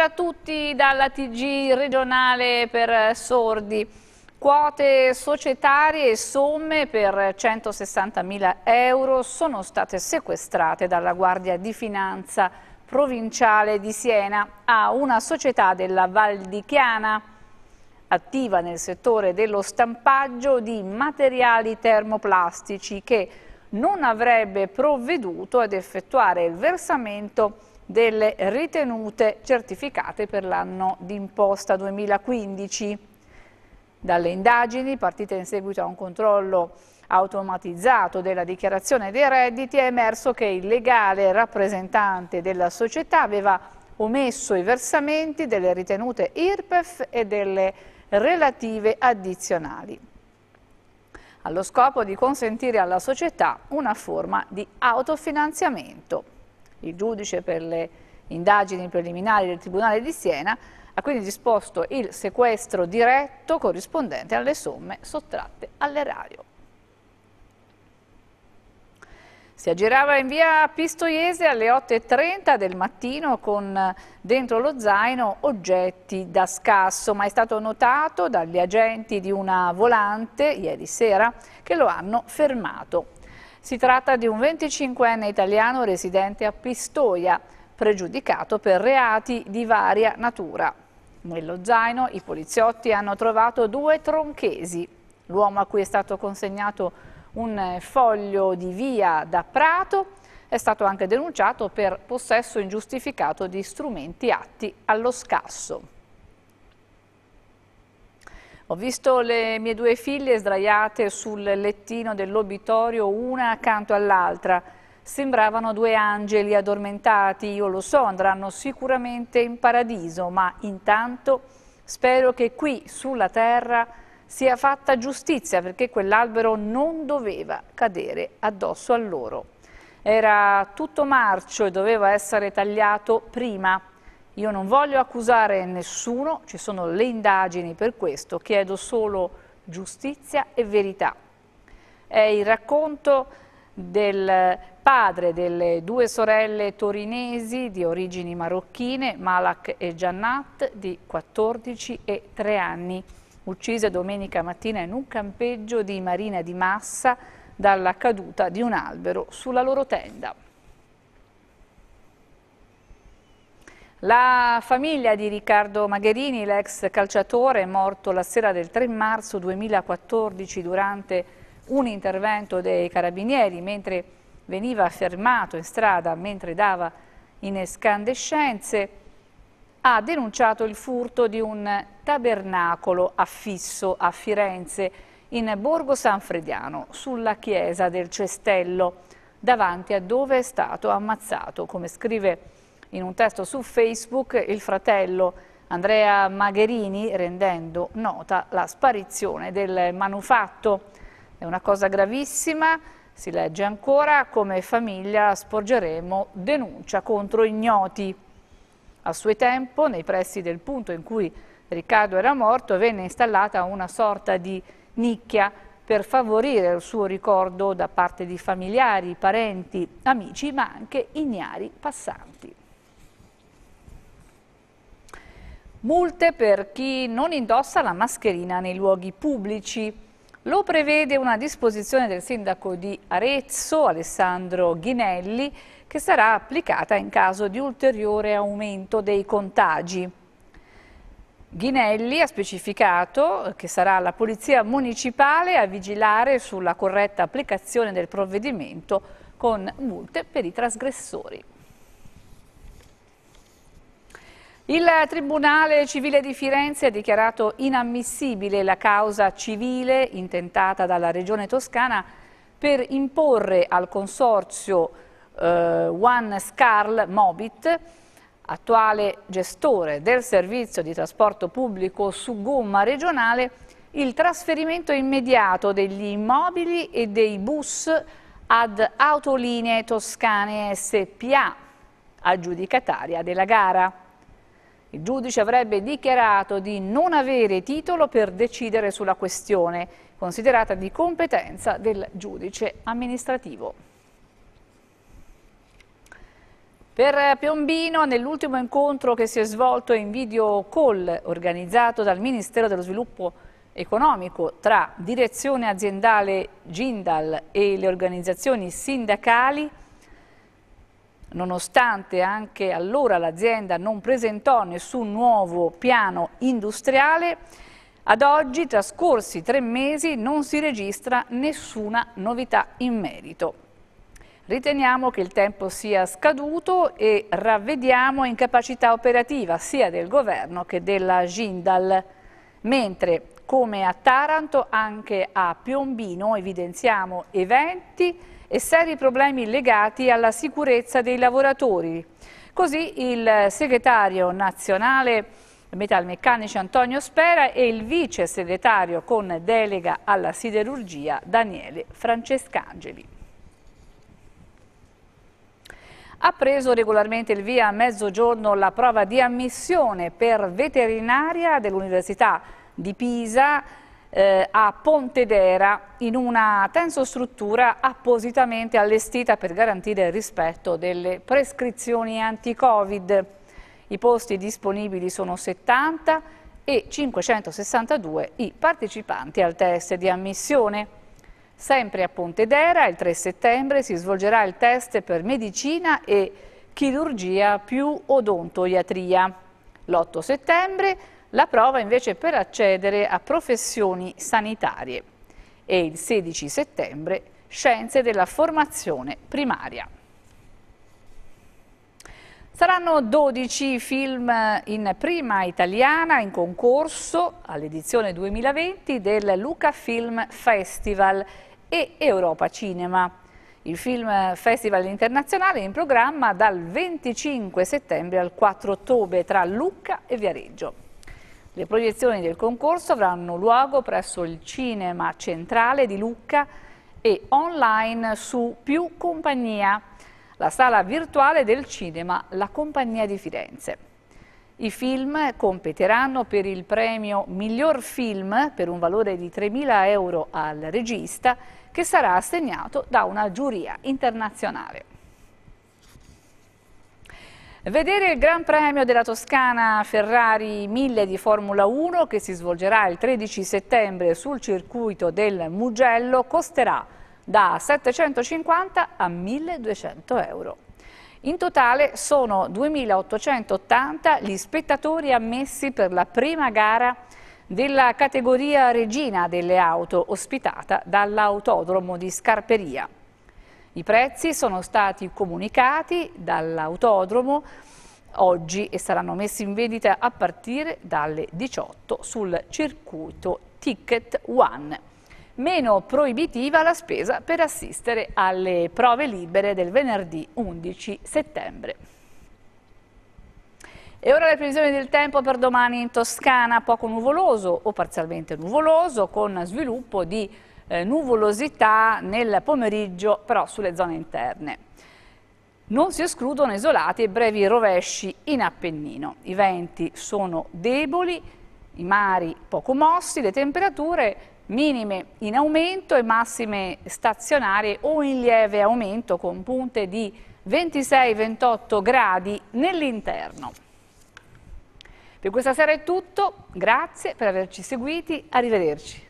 a tutti dalla TG regionale per eh, sordi. Quote societarie e somme per 160.000 euro sono state sequestrate dalla Guardia di Finanza provinciale di Siena a una società della Val di Chiana, attiva nel settore dello stampaggio di materiali termoplastici che non avrebbe provveduto ad effettuare il versamento delle ritenute certificate per l'anno d'imposta 2015. Dalle indagini, partite in seguito a un controllo automatizzato della dichiarazione dei redditi, è emerso che il legale rappresentante della società aveva omesso i versamenti delle ritenute IRPEF e delle relative addizionali allo scopo di consentire alla società una forma di autofinanziamento il giudice per le indagini preliminari del Tribunale di Siena, ha quindi disposto il sequestro diretto corrispondente alle somme sottratte all'erario. Si aggirava in via Pistoiese alle 8.30 del mattino con dentro lo zaino oggetti da scasso, ma è stato notato dagli agenti di una volante ieri sera che lo hanno fermato. Si tratta di un 25enne italiano residente a Pistoia, pregiudicato per reati di varia natura. Nello zaino i poliziotti hanno trovato due tronchesi. L'uomo a cui è stato consegnato un foglio di via da Prato è stato anche denunciato per possesso ingiustificato di strumenti atti allo scasso. Ho visto le mie due figlie sdraiate sul lettino dell'obitorio una accanto all'altra. Sembravano due angeli addormentati, io lo so, andranno sicuramente in paradiso, ma intanto spero che qui sulla terra sia fatta giustizia perché quell'albero non doveva cadere addosso a loro. Era tutto marcio e doveva essere tagliato prima io non voglio accusare nessuno, ci sono le indagini per questo, chiedo solo giustizia e verità. È il racconto del padre delle due sorelle torinesi di origini marocchine, Malak e Jannat, di 14 e 3 anni, uccise domenica mattina in un campeggio di Marina di Massa dalla caduta di un albero sulla loro tenda. La famiglia di Riccardo Magherini, l'ex calciatore, morto la sera del 3 marzo 2014 durante un intervento dei carabinieri, mentre veniva fermato in strada mentre dava in escandescenze, ha denunciato il furto di un tabernacolo affisso a Firenze in Borgo San Frediano, sulla chiesa del Cestello, davanti a dove è stato ammazzato, come scrive in un testo su Facebook il fratello Andrea Magherini rendendo nota la sparizione del manufatto. È una cosa gravissima, si legge ancora, come famiglia sporgeremo denuncia contro ignoti. A suo tempo, nei pressi del punto in cui Riccardo era morto, venne installata una sorta di nicchia per favorire il suo ricordo da parte di familiari, parenti, amici, ma anche ignari passanti. Multe per chi non indossa la mascherina nei luoghi pubblici. Lo prevede una disposizione del sindaco di Arezzo, Alessandro Ghinelli, che sarà applicata in caso di ulteriore aumento dei contagi. Ghinelli ha specificato che sarà la Polizia Municipale a vigilare sulla corretta applicazione del provvedimento con multe per i trasgressori. Il Tribunale Civile di Firenze ha dichiarato inammissibile la causa civile intentata dalla Regione Toscana per imporre al consorzio eh, One Scarl Mobit, attuale gestore del servizio di trasporto pubblico su gomma regionale, il trasferimento immediato degli immobili e dei bus ad Autolinee Toscane SPA, aggiudicataria della gara. Il giudice avrebbe dichiarato di non avere titolo per decidere sulla questione, considerata di competenza del giudice amministrativo. Per Piombino, nell'ultimo incontro che si è svolto in video call organizzato dal Ministero dello Sviluppo Economico tra direzione aziendale Gindal e le organizzazioni sindacali, Nonostante anche allora l'azienda non presentò nessun nuovo piano industriale, ad oggi, trascorsi tre mesi, non si registra nessuna novità in merito. Riteniamo che il tempo sia scaduto e ravvediamo incapacità operativa sia del governo che della Gindal. Mentre, come a Taranto, anche a Piombino evidenziamo eventi e seri problemi legati alla sicurezza dei lavoratori. Così il segretario nazionale metalmeccanici Antonio Spera e il vice segretario con delega alla siderurgia Daniele Francescangeli. Ha preso regolarmente il via a mezzogiorno la prova di ammissione per veterinaria dell'Università di Pisa eh, a Pontedera in una tensostruttura appositamente allestita per garantire il rispetto delle prescrizioni anti-Covid. I posti disponibili sono 70 e 562 i partecipanti al test di ammissione. Sempre a Pontedera, il 3 settembre, si svolgerà il test per medicina e chirurgia più odontoiatria. L'8 settembre la prova invece per accedere a professioni sanitarie e il 16 settembre Scienze della formazione primaria. Saranno 12 film in prima italiana in concorso all'edizione 2020 del Luca Film Festival e Europa Cinema. Il Film Festival internazionale è in programma dal 25 settembre al 4 ottobre tra Lucca e Viareggio. Le proiezioni del concorso avranno luogo presso il Cinema Centrale di Lucca e online su Più Compagnia, la sala virtuale del cinema La Compagnia di Firenze. I film competeranno per il premio Miglior Film per un valore di 3.000 euro al regista che sarà assegnato da una giuria internazionale. Vedere il Gran Premio della Toscana Ferrari 1000 di Formula 1 che si svolgerà il 13 settembre sul circuito del Mugello costerà da 750 a 1200 euro. In totale sono 2.880 gli spettatori ammessi per la prima gara della categoria regina delle auto ospitata dall'autodromo di Scarperia. I prezzi sono stati comunicati dall'autodromo oggi e saranno messi in vendita a partire dalle 18 sul circuito Ticket One. Meno proibitiva la spesa per assistere alle prove libere del venerdì 11 settembre. E ora le previsioni del tempo per domani in Toscana, poco nuvoloso o parzialmente nuvoloso, con sviluppo di eh, nuvolosità nel pomeriggio, però sulle zone interne. Non si escludono isolati e brevi rovesci in Appennino. I venti sono deboli, i mari poco mossi, le temperature minime in aumento e massime stazionarie o in lieve aumento con punte di 26-28 gradi nell'interno. Per questa sera è tutto, grazie per averci seguiti, arrivederci.